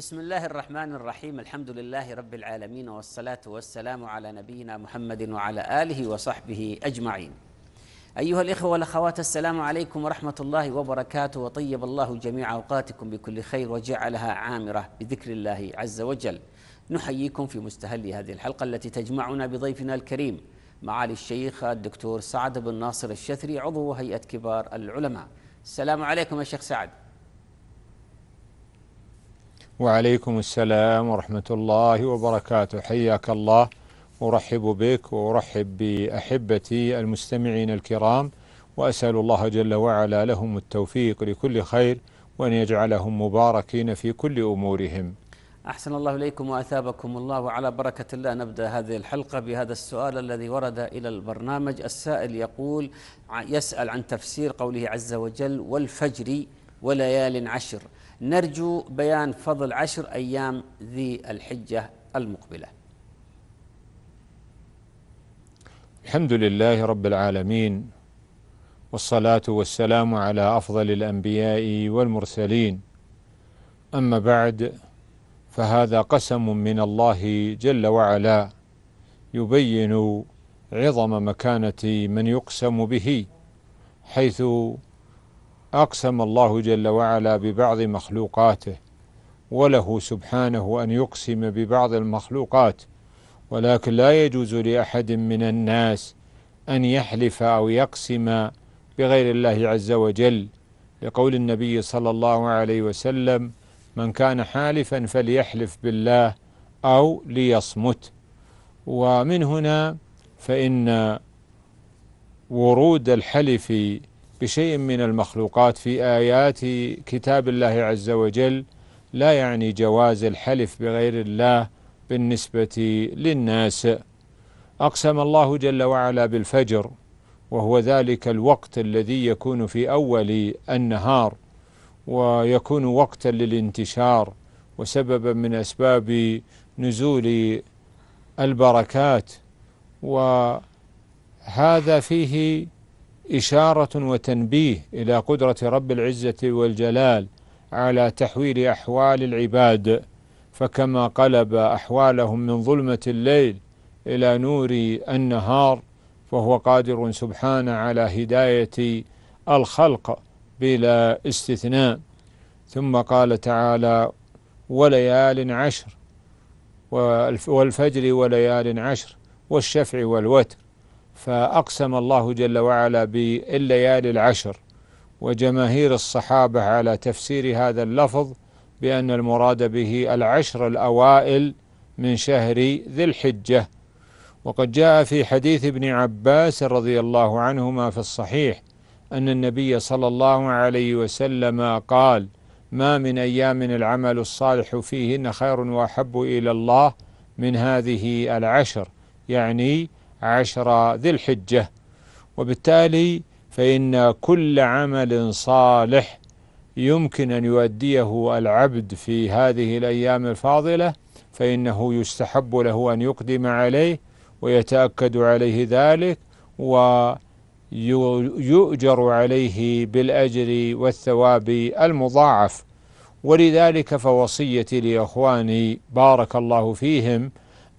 بسم الله الرحمن الرحيم الحمد لله رب العالمين والصلاة والسلام على نبينا محمد وعلى آله وصحبه أجمعين أيها الإخوة والأخوات السلام عليكم ورحمة الله وبركاته وطيب الله جميع أوقاتكم بكل خير وجعلها عامرة بذكر الله عز وجل نحييكم في مستهل هذه الحلقة التي تجمعنا بضيفنا الكريم معالي الشيخ الدكتور سعد بن ناصر الشثري عضو هيئة كبار العلماء السلام عليكم يا شيخ سعد وعليكم السلام ورحمة الله وبركاته حياك الله أرحب بك وأرحب بأحبتي المستمعين الكرام وأسأل الله جل وعلا لهم التوفيق لكل خير وأن يجعلهم مباركين في كل أمورهم أحسن الله إليكم وأثابكم الله وعلى بركة الله نبدأ هذه الحلقة بهذا السؤال الذي ورد إلى البرنامج السائل يقول يسأل عن تفسير قوله عز وجل والفجر وليال عشر نرجو بيان فضل عشر أيام ذي الحجة المقبلة الحمد لله رب العالمين والصلاة والسلام على أفضل الأنبياء والمرسلين أما بعد فهذا قسم من الله جل وعلا يبين عظم مكانة من يقسم به حيث اقسم الله جل وعلا ببعض مخلوقاته وله سبحانه ان يقسم ببعض المخلوقات ولكن لا يجوز لاحد من الناس ان يحلف او يقسم بغير الله عز وجل لقول النبي صلى الله عليه وسلم من كان حالفا فليحلف بالله او ليصمت ومن هنا فان ورود الحلف بشيء من المخلوقات في آيات كتاب الله عز وجل لا يعني جواز الحلف بغير الله بالنسبة للناس أقسم الله جل وعلا بالفجر وهو ذلك الوقت الذي يكون في أول النهار ويكون وقتا للانتشار وسببا من أسباب نزول البركات وهذا فيه إشارة وتنبيه إلى قدرة رب العزة والجلال على تحويل أحوال العباد فكما قلب أحوالهم من ظلمة الليل إلى نور النهار فهو قادر سبحانه على هداية الخلق بلا استثناء ثم قال تعالى وليال عشر والفجر وليال عشر والشفع والوتر فأقسم الله جل وعلا بالليالي العشر وجماهير الصحابة على تفسير هذا اللفظ بأن المراد به العشر الأوائل من شهر ذي الحجة وقد جاء في حديث ابن عباس رضي الله عنهما في الصحيح أن النبي صلى الله عليه وسلم قال ما من أيام العمل الصالح فيهن خير وأحب إلى الله من هذه العشر يعني عشر ذي الحجة وبالتالي فإن كل عمل صالح يمكن أن يؤديه العبد في هذه الأيام الفاضلة فإنه يستحب له أن يقدم عليه ويتأكد عليه ذلك ويؤجر عليه بالأجر والثواب المضاعف ولذلك فوصيتي لإخواني بارك الله فيهم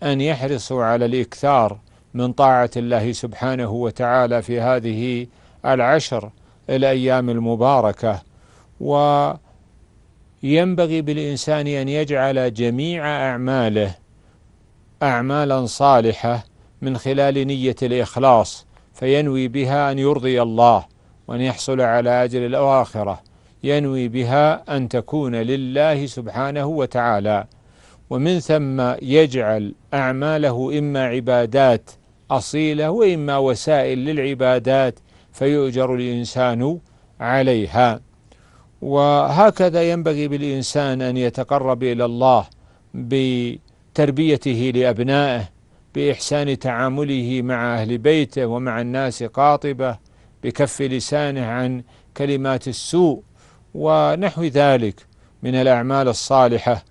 أن يحرصوا على الإكثار من طاعة الله سبحانه وتعالى في هذه العشر الأيام المباركة وينبغي بالإنسان أن يجعل جميع أعماله أعمالا صالحة من خلال نية الإخلاص فينوي بها أن يرضي الله وأن يحصل على أجل الآخرة ينوي بها أن تكون لله سبحانه وتعالى ومن ثم يجعل أعماله إما عبادات أصيلة وإما وسائل للعبادات فيؤجر الإنسان عليها وهكذا ينبغي بالإنسان أن يتقرب إلى الله بتربيته لأبنائه بإحسان تعامله مع أهل بيته ومع الناس قاطبة بكف لسانه عن كلمات السوء ونحو ذلك من الأعمال الصالحة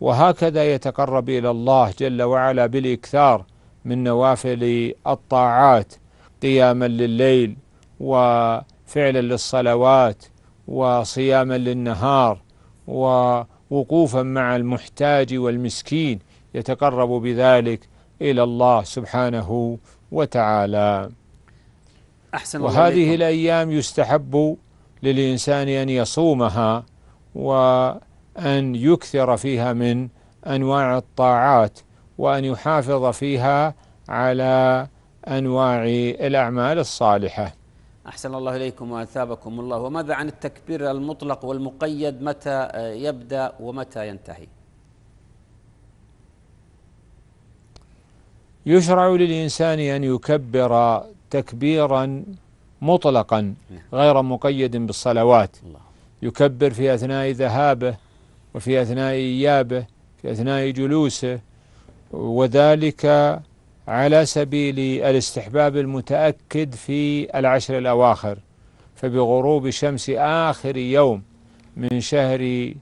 وهكذا يتقرب إلى الله جل وعلا بالإكثار من نوافل الطاعات قياما لليل وفعلا للصلوات وصياما للنهار ووقوفا مع المحتاج والمسكين يتقرب بذلك الى الله سبحانه وتعالى. أحسن وهذه الله الايام يستحب للانسان ان يصومها وان يكثر فيها من انواع الطاعات وأن يحافظ فيها على أنواع الأعمال الصالحة أحسن الله إليكم وأثابكم الله وماذا عن التكبير المطلق والمقيد متى آه، يبدأ ومتى ينتهي يشرع للإنسان أن يكبر تكبيرا مطلقا نعم. غير مقيد بالصلوات يكبر في أثناء ذهابه وفي أثناء إيابه في أثناء جلوسه وذلك على سبيل الاستحباب المتأكد في العشر الأواخر فبغروب شمس آخر يوم من شهر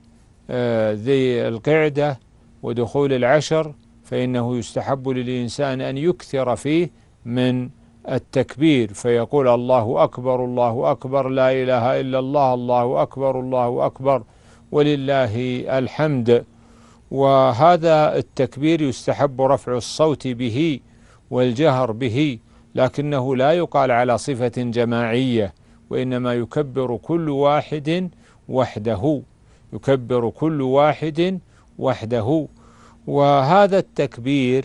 آه، ذي القعدة ودخول العشر فإنه يستحب للإنسان أن يكثر فيه من التكبير فيقول الله أكبر الله أكبر لا إله إلا الله الله أكبر الله أكبر ولله الحمد وهذا التكبير يستحب رفع الصوت به والجهر به لكنه لا يقال على صفة جماعية وإنما يكبر كل واحد وحده يكبر كل واحد وحده وهذا التكبير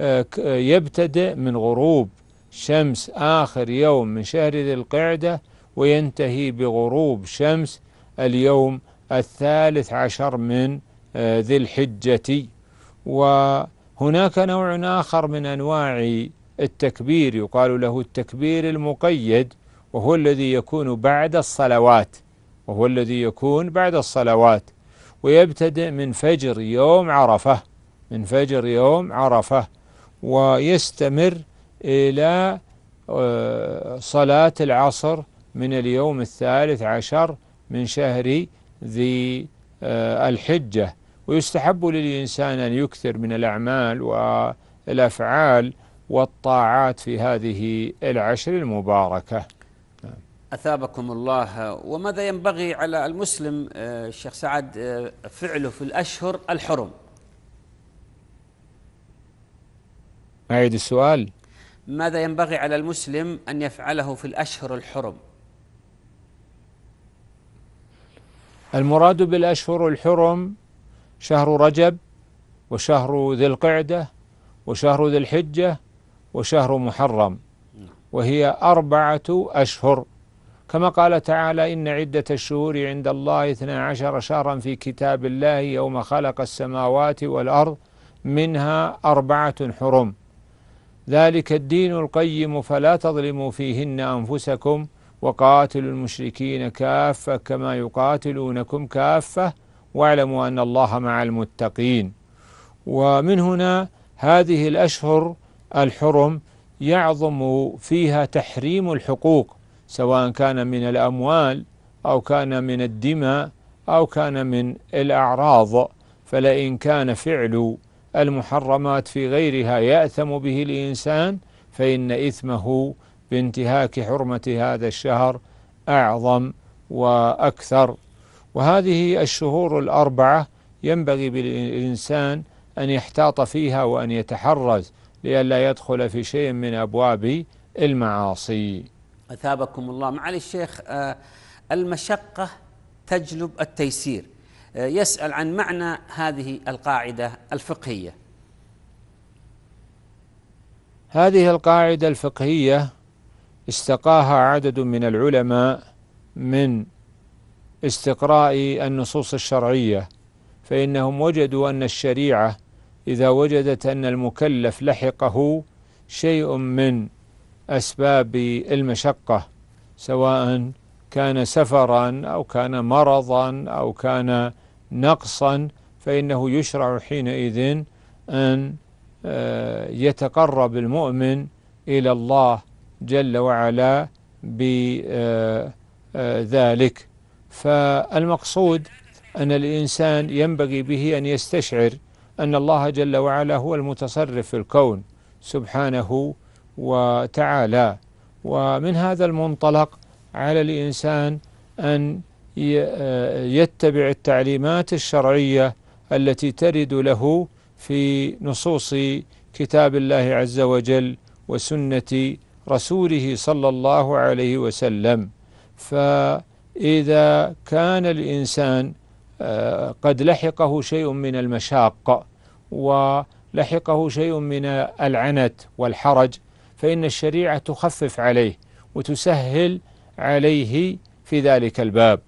آه، يبتدئ من غروب شمس آخر يوم من شهر ذي القعدة وينتهي بغروب شمس اليوم الثالث عشر من آه، ذي الحجة وهناك نوع آخر من أنواع التكبير يقال له التكبير المقيد وهو الذي يكون بعد الصلوات وهو الذي يكون بعد الصلوات ويبتدئ من فجر يوم عرفة من فجر يوم عرفة ويستمر إلى آه، صلاة العصر من اليوم الثالث عشر من شهر ذي آه، الحجة ويستحب للإنسان أن يكثر من الأعمال والأفعال والطاعات في هذه العشر المباركة أثابكم الله وماذا ينبغي على المسلم آه، الشيخ سعد آه، فعله في الأشهر الحرم أعيد السؤال ماذا ينبغي على المسلم أن يفعله في الأشهر الحرم المراد بالأشهر الحرم شهر رجب وشهر ذي القعدة وشهر ذي الحجة وشهر محرم وهي أربعة أشهر كما قال تعالى إن عدة الشهور عند الله اثنا عشر شهرا في كتاب الله يوم خلق السماوات والأرض منها أربعة حرم ذلك الدين القيم فلا تظلموا فيهن أنفسكم وقاتلوا المشركين كافة كما يقاتلونكم كافة واعلموا أن الله مع المتقين ومن هنا هذه الأشهر الحرم يعظم فيها تحريم الحقوق سواء كان من الأموال أو كان من الدماء أو كان من الأعراض فلئن كان فعل المحرمات في غيرها يأثم به الإنسان فإن إثمه بانتهاك حرمة هذا الشهر أعظم وأكثر وهذه الشهور الأربعة ينبغي بالإنسان أن يحتاط فيها وأن يتحرز لئلا يدخل في شيء من أبواب المعاصي أثابكم الله معالي الشيخ آه، المشقة تجلب التيسير آه، يسأل عن معنى هذه القاعدة الفقهية هذه القاعدة الفقهية استقاها عدد من العلماء من استقراء النصوص الشرعية فإنهم وجدوا أن الشريعة إذا وجدت أن المكلف لحقه شيء من أسباب المشقة سواء كان سفرا أو كان مرضا أو كان نقصا فإنه يشرع حينئذ أن آه، يتقرب المؤمن إلى الله جل وعلا بذلك آه، آه، فالمقصود أن الإنسان ينبغي به أن يستشعر أن الله جل وعلا هو المتصرف في الكون سبحانه وتعالى ومن هذا المنطلق على الإنسان أن آه، يتبع التعليمات الشرعية التي ترد له في نصوص كتاب الله عز وجل وسنة رسوله صلى الله عليه وسلم ف إذا كان الإنسان آه، قد لحقه شيء من المشاق ولحقه شيء من العنت والحرج فإن الشريعة تخفف عليه وتسهل عليه في ذلك الباب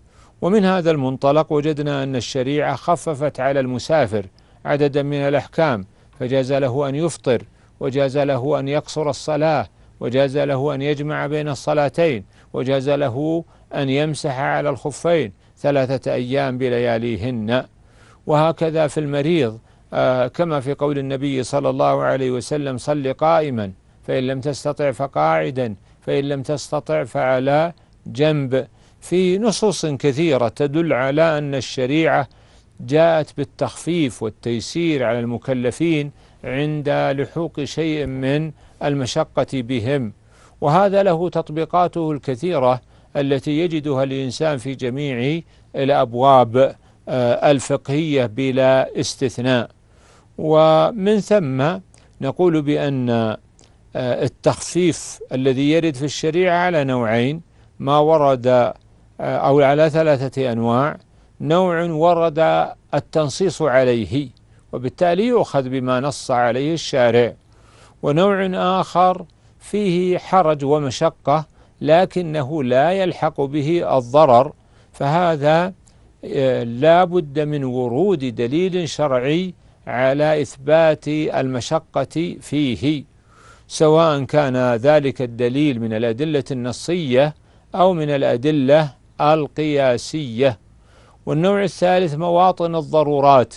ومن هذا المنطلق وجدنا أن الشريعة خففت على المسافر عددا من الأحكام فجاز له أن يفطر وجاز له أن يقصر الصلاة وجاز له أن يجمع بين الصلاتين وجاز له أن يمسح على الخفين ثلاثة أيام بلياليهن وهكذا في المريض آه، كما في قول النبي صلى الله عليه وسلم صل قائما فإن لم تستطع فقاعدا فإن لم تستطع فعلى جنب في نصوص كثيرة تدل على أن الشريعة جاءت بالتخفيف والتيسير على المكلفين عند لحوق شيء من المشقة بهم وهذا له تطبيقاته الكثيرة التي يجدها الإنسان في جميع الأبواب آه، الفقهية بلا استثناء ومن ثم نقول بأن آه، التخفيف الذي يرد في الشريعة على نوعين ما ورد آه، أو على ثلاثة أنواع نوع ورد التنصيص عليه وبالتالي يؤخذ بما نص عليه الشارع ونوع آخر فيه حرج ومشقة لكنه لا يلحق به الضرر فهذا آه، لا بد من ورود دليل شرعي على إثبات المشقة فيه سواء كان ذلك الدليل من الأدلة النصية أو من الأدلة القياسية والنوع الثالث مواطن الضرورات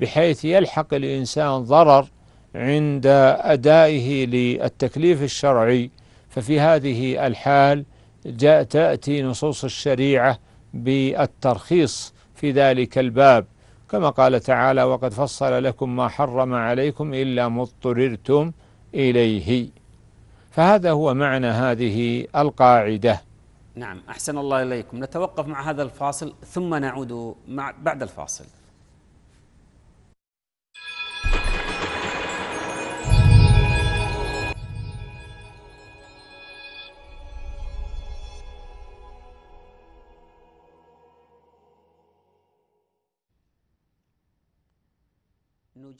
بحيث يلحق الإنسان ضرر عند أدائه للتكليف الشرعي ففي هذه الحال جاء تأتي نصوص الشريعة بالترخيص في ذلك الباب كما قال تعالى وقد فصل لكم ما حرم عليكم إلا ما اضطررتم إليه فهذا هو معنى هذه القاعدة نعم أحسن الله إليكم نتوقف مع هذا الفاصل ثم نعود مع بعد الفاصل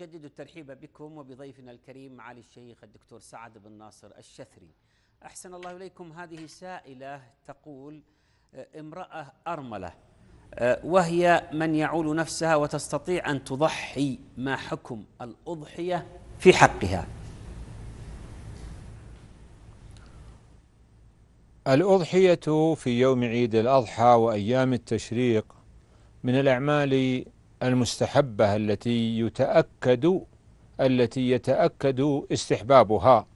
نجدد الترحيب بكم وبضيفنا الكريم معالي الشيخ الدكتور سعد بن ناصر الشثري أحسن الله إليكم هذه سائلة تقول آه، امرأة أرملة آه، وهي من يعول نفسها وتستطيع أن تضحي ما حكم الأضحية في حقها الأضحية في يوم عيد الأضحى وأيام التشريق من الأعمال المستحبة التي يتأكد التي يتأكد استحبابها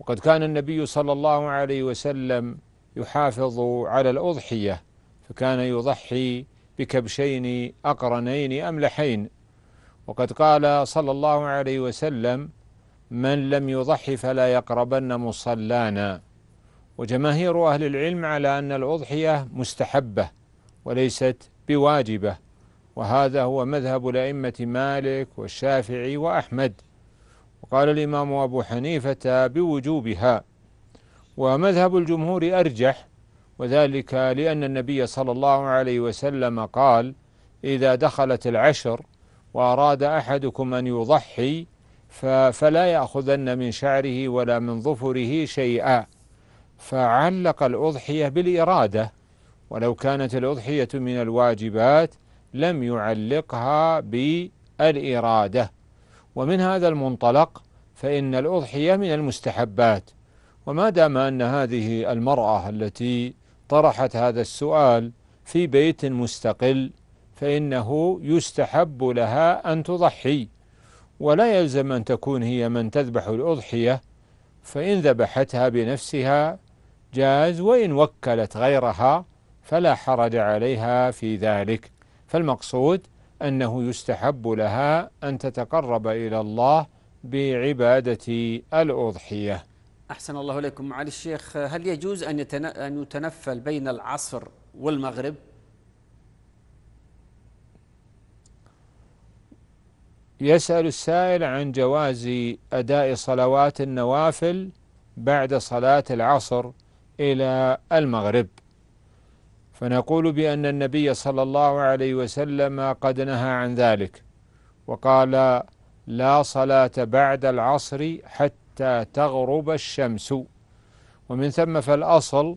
وقد كان النبي صلى الله عليه وسلم يحافظ على الأضحية فكان يضحي بكبشين أقرنين أملحين وقد قال صلى الله عليه وسلم من لم يضحي فلا يقربن مصلانا وجماهير أهل العلم على أن الأضحية مستحبة وليست بواجبة وهذا هو مذهب الأئمة مالك والشافعي وأحمد وقال الإمام أبو حنيفة بوجوبها ومذهب الجمهور أرجح وذلك لأن النبي صلى الله عليه وسلم قال إذا دخلت العشر وأراد أحدكم أن يضحي فلا يأخذن من شعره ولا من ظفره شيئا فعلق الأضحية بالإرادة ولو كانت الأضحية من الواجبات لم يعلقها بالإرادة ومن هذا المنطلق فإن الأضحية من المستحبات وما دام أن هذه المرأة التي طرحت هذا السؤال في بيت مستقل فإنه يستحب لها أن تضحي ولا يلزم أن تكون هي من تذبح الأضحية فإن ذبحتها بنفسها جاز وإن وكلت غيرها فلا حرج عليها في ذلك فالمقصود أنه يستحب لها أن تتقرب إلى الله بعبادة الأضحية أحسن الله إليكم معالي الشيخ هل يجوز أن, أن يتنفل بين العصر والمغرب يسأل السائل عن جواز أداء صلوات النوافل بعد صلاة العصر إلى المغرب فنقول بأن النبي صلى الله عليه وسلم قد نهى عن ذلك وقال لا صلاة بعد العصر حتى تغرب الشمس ومن ثم فالأصل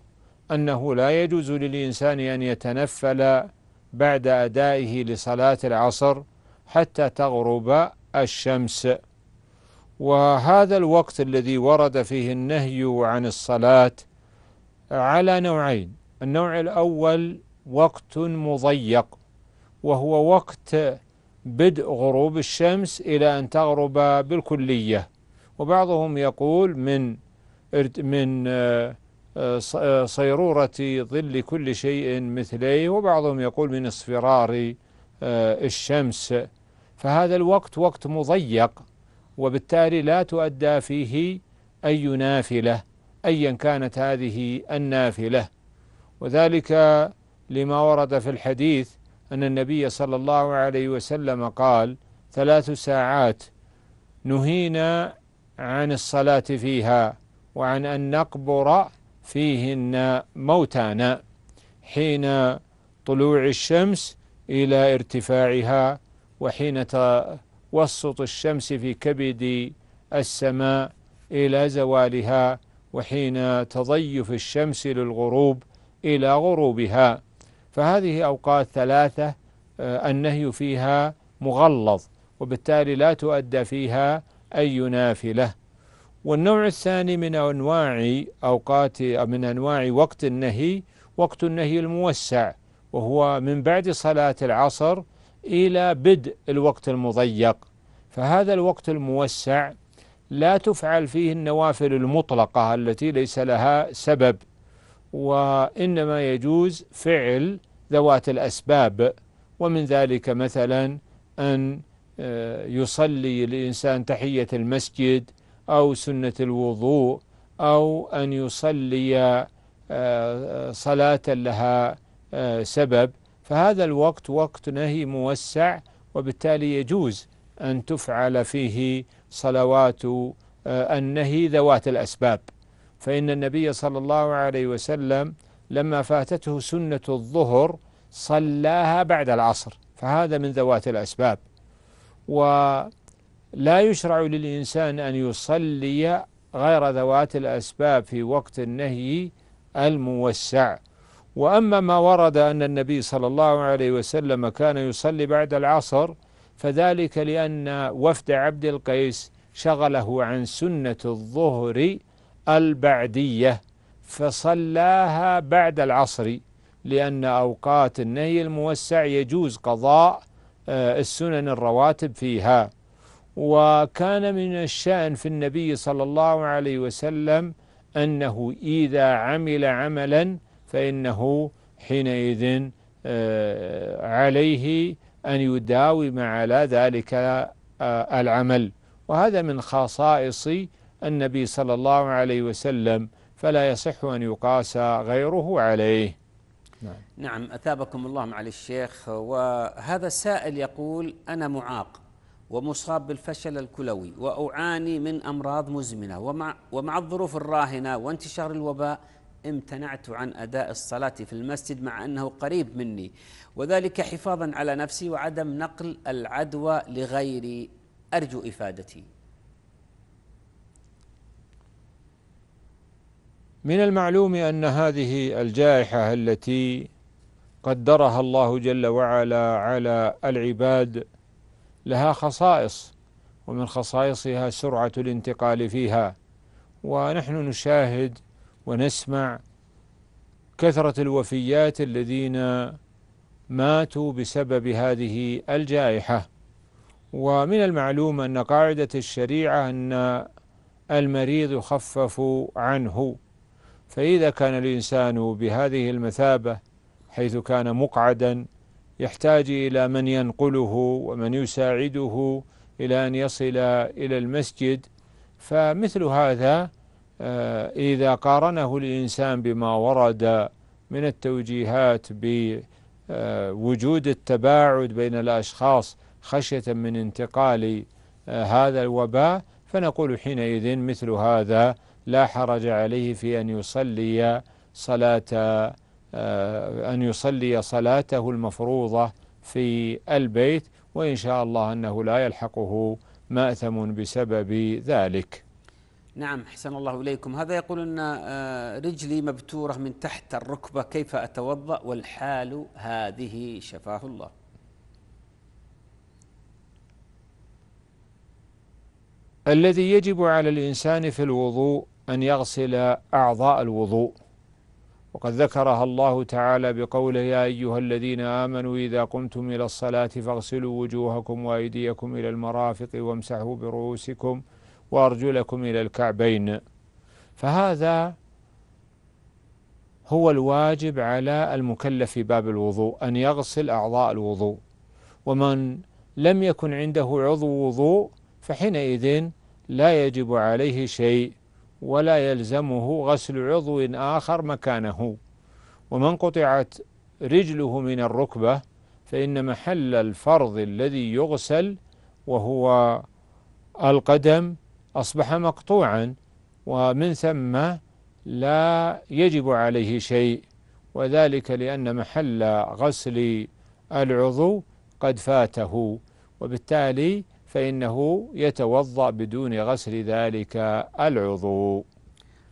أنه لا يجوز للإنسان أن يتنفل بعد أدائه لصلاة العصر حتى تغرب الشمس وهذا الوقت الذي ورد فيه النهي عن الصلاة على نوعين النوع الأول وقت مضيق وهو وقت بدء غروب الشمس إلى أن تغرب بالكلية وبعضهم يقول من من آه، آه، آه، صيرورة ظل كل شيء مثليه وبعضهم يقول من اصفرار الشمس فهذا الوقت وقت مضيق وبالتالي لا تؤدى فيه أي نافلة أيا كانت هذه النافلة وذلك لما ورد في الحديث أن النبي صلى الله عليه وسلم قال ثلاث ساعات نهينا عن الصلاة فيها وعن أن نقبر فيهن موتانا حين طلوع الشمس إلى ارتفاعها وحين توسط الشمس في كبد السماء إلى زوالها وحين تضيف الشمس للغروب إلى غروبها فهذه أوقات ثلاثة آه، النهي فيها مغلظ وبالتالي لا تؤدى فيها أي نافلة والنوع الثاني من أنواع أوقات من أنواع وقت النهي وقت النهي الموسع وهو من بعد صلاة العصر إلى بدء الوقت المضيق فهذا الوقت الموسع لا تفعل فيه النوافل المطلقة التي ليس لها سبب وإنما يجوز فعل ذوات الأسباب ومن ذلك مثلا أن آه، يصلي الإنسان تحية المسجد أو سنة الوضوء أو أن يصلي آه، آه، صلاة لها سبب فهذا الوقت وقت نهي موسع وبالتالي يجوز أن تفعل فيه صلوات النهي ذوات الأسباب فإن النبي صلى الله عليه وسلم لما فاتته سنة الظهر صلاها بعد العصر فهذا من ذوات الأسباب ولا يشرع للإنسان أن يصلي غير ذوات الأسباب في وقت النهي الموسع وأما ما ورد أن النبي صلى الله عليه وسلم كان يصلي بعد العصر فذلك لأن وفد عبد القيس شغله عن سنة الظهر البعدية فصلاها بعد العصر لأن أوقات النهي الموسع يجوز قضاء آه، السنن الرواتب فيها وكان من الشأن في النبي صلى الله عليه وسلم أنه إذا عمل عملا فإنه حينئذ آه، عليه أن يداوم على ذلك آه، العمل وهذا من خصائص النبي صلى الله عليه وسلم فلا يصح أن يقاس غيره عليه نعم, نعم أثابكم الله معالي الشيخ وهذا السائل يقول أنا معاق ومصاب بالفشل الكلوي وأعاني من أمراض مزمنة ومع, ومع الظروف الراهنة وانتشار الوباء امتنعت عن أداء الصلاة في المسجد مع أنه قريب مني وذلك حفاظا على نفسي وعدم نقل العدوى لغيري أرجو إفادتي من المعلوم ان هذه الجائحه التي قدرها الله جل وعلا على العباد لها خصائص ومن خصائصها سرعه الانتقال فيها ونحن نشاهد ونسمع كثره الوفيات الذين ماتوا بسبب هذه الجائحه ومن المعلوم ان قاعده الشريعه ان المريض يخفف عنه فإذا كان الإنسان بهذه المثابة حيث كان مقعدا يحتاج إلى من ينقله ومن يساعده إلى أن يصل إلى المسجد فمثل هذا آه، إذا قارنه الإنسان بما ورد من التوجيهات بوجود آه، التباعد بين الأشخاص خشية من انتقال آه، هذا الوباء فنقول حينئذ مثل هذا لا حرج عليه في أن يصلي صلاة آه، أن يصلي صلاته المفروضة في البيت وإن شاء الله أنه لا يلحقه مأثم بسبب ذلك نعم حسن الله إليكم هذا يقول أن آه، رجلي مبتورة من تحت الركبة كيف أتوضأ والحال هذه شفاه الله الذي يجب على الإنسان في الوضوء أن يغسل أعضاء الوضوء وقد ذكرها الله تعالى بقوله يا أيها الذين آمنوا إذا قمتم إلى الصلاة فاغسلوا وجوهكم وأيديكم إلى المرافق وامسحوا برؤوسكم وأرجلكم إلى الكعبين فهذا هو الواجب على المكلف في باب الوضوء أن يغسل أعضاء الوضوء ومن لم يكن عنده عضو وضوء فحينئذ لا يجب عليه شيء ولا يلزمه غسل عضو آخر مكانه ومن قطعت رجله من الركبة فإن محل الفرض الذي يغسل وهو القدم أصبح مقطوعا ومن ثم لا يجب عليه شيء وذلك لأن محل غسل العضو قد فاته وبالتالي فإنه يتوضأ بدون غسل ذلك العضو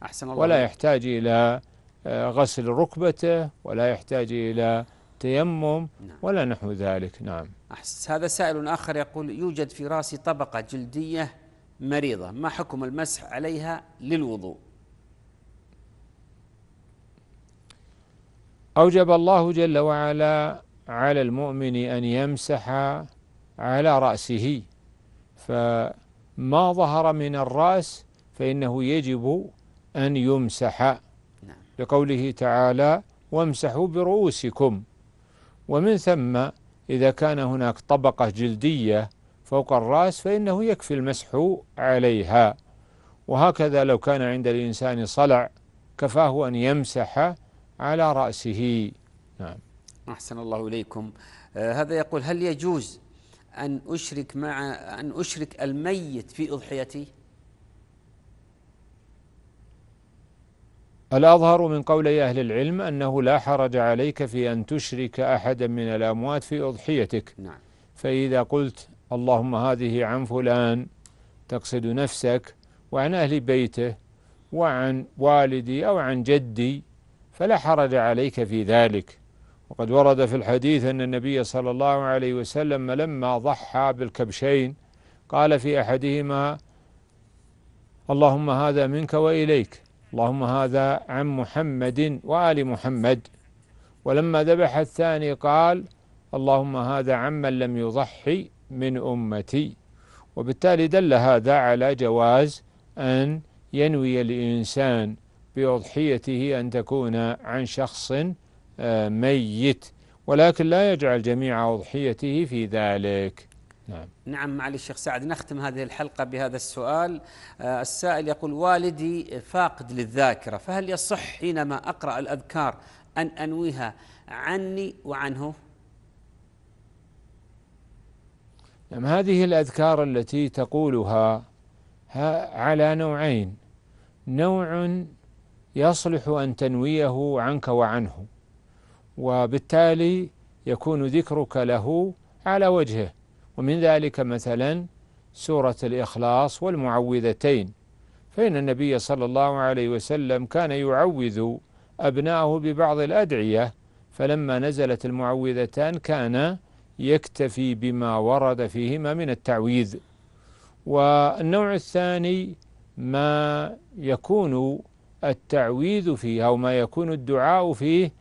أحسن الله ولا يحتاج إلى آه، غسل ركبته ولا يحتاج إلى تيمم نعم. ولا نحو ذلك نعم أحسن هذا سائل آخر يقول يوجد في رأسي طبقة جلدية مريضة ما حكم المسح عليها للوضوء أوجب الله جل وعلا على المؤمن أن يمسح على رأسه فما ظهر من الرأس فإنه يجب أن يمسح نعم. لقوله تعالى وامسحوا برؤوسكم ومن ثم إذا كان هناك طبقة جلدية فوق الرأس فإنه يكفي المسح عليها وهكذا لو كان عند الإنسان صلع كفاه أن يمسح على رأسه نعم أحسن الله إليكم آه هذا يقول هل يجوز أن أشرك مع أن أشرك الميت في أضحيتي الأظهر من قولي أهل العلم أنه لا حرج عليك في أن تشرك أحدا من الأموات في أضحيتك نعم. فإذا قلت اللهم هذه عن فلان تقصد نفسك وعن أهل بيته وعن والدي أو عن جدي فلا حرج عليك في ذلك وقد ورد في الحديث أن النبي صلى الله عليه وسلم لما ضحى بالكبشين قال في أحدهما اللهم هذا منك وإليك اللهم هذا عن محمد وآل محمد ولما ذبح الثاني قال اللهم هذا عمن لم يضحي من أمتي وبالتالي دل هذا على جواز أن ينوي الإنسان بأضحيته أن تكون عن شخص ميت ولكن لا يجعل جميع أضحيته في ذلك نعم نعم معالي الشيخ سعد نختم هذه الحلقة بهذا السؤال آه، السائل يقول والدي فاقد للذاكرة فهل يصح حينما أقرأ الأذكار أن أنويها عني وعنه نعم هذه الأذكار التي تقولها على نوعين نوع يصلح أن تنويه عنك وعنه وبالتالي يكون ذكرك له على وجهه ومن ذلك مثلا سورة الإخلاص والمعوذتين فإن النبي صلى الله عليه وسلم كان يعوذ أبناءه ببعض الأدعية فلما نزلت المعوذتان كان يكتفي بما ورد فيهما من التعويذ والنوع الثاني ما يكون التعويذ فيه أو ما يكون الدعاء فيه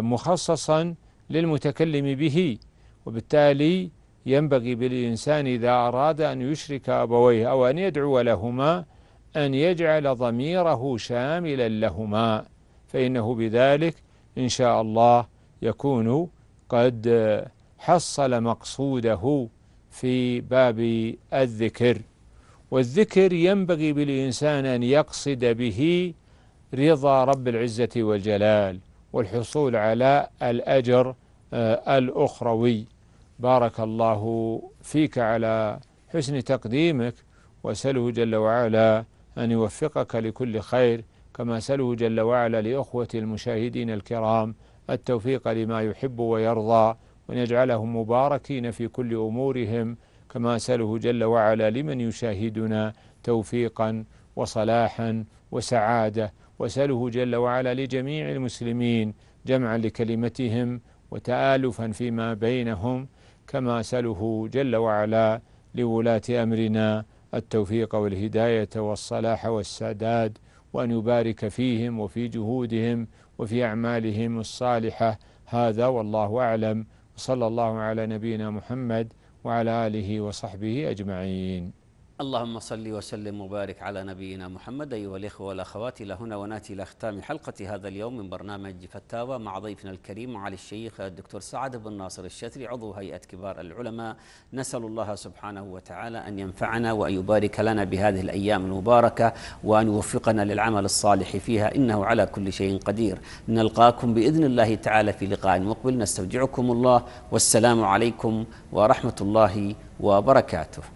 مخصصا للمتكلم به وبالتالي ينبغي بالإنسان إذا أراد أن يشرك أبويه أو أن يدعو لهما أن يجعل ضميره شاملا لهما فإنه بذلك إن شاء الله يكون قد حصل مقصوده في باب الذكر والذكر ينبغي بالإنسان أن يقصد به رضا رب العزة والجلال والحصول على الأجر آه، الأخروي بارك الله فيك على حسن تقديمك واسأله جل وعلا أن يوفقك لكل خير كما سأله جل وعلا لأخوتي المشاهدين الكرام التوفيق لما يحب ويرضى وأن يجعلهم مباركين في كل أمورهم كما أسأله جل وعلا لمن يشاهدنا توفيقا وصلاحا وسعادة واسأله جل وعلا لجميع المسلمين جمعا لكلمتهم وتآلفا فيما بينهم كما أسأله جل وعلا لولاة أمرنا التوفيق والهداية والصلاح والسداد وأن يبارك فيهم وفي جهودهم وفي أعمالهم الصالحة هذا والله أعلم صلى الله على نبينا محمد وعلى آله وصحبه أجمعين اللهم صل وسلم وبارك على نبينا محمد أيها الإخوة والأخوات إلى هنا ونأتي إلى ختام حلقة هذا اليوم من برنامج فتاوى مع ضيفنا الكريم معالي الشيخ الدكتور سعد بن ناصر الشتري عضو هيئة كبار العلماء نسأل الله سبحانه وتعالى أن ينفعنا وأن يبارك لنا بهذه الأيام المباركة وأن يوفقنا للعمل الصالح فيها إنه على كل شيء قدير نلقاكم بإذن الله تعالى في لقاء مقبل نستودعكم الله والسلام عليكم ورحمة الله وبركاته